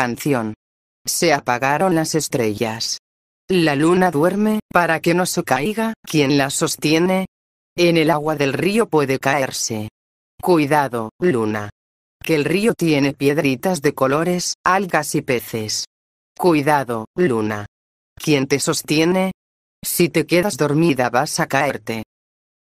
Canción. Se apagaron las estrellas. La luna duerme, para que no se caiga, quien la sostiene. En el agua del río puede caerse. Cuidado, luna. Que el río tiene piedritas de colores, algas y peces. Cuidado, luna. ¿Quién te sostiene? Si te quedas dormida vas a caerte.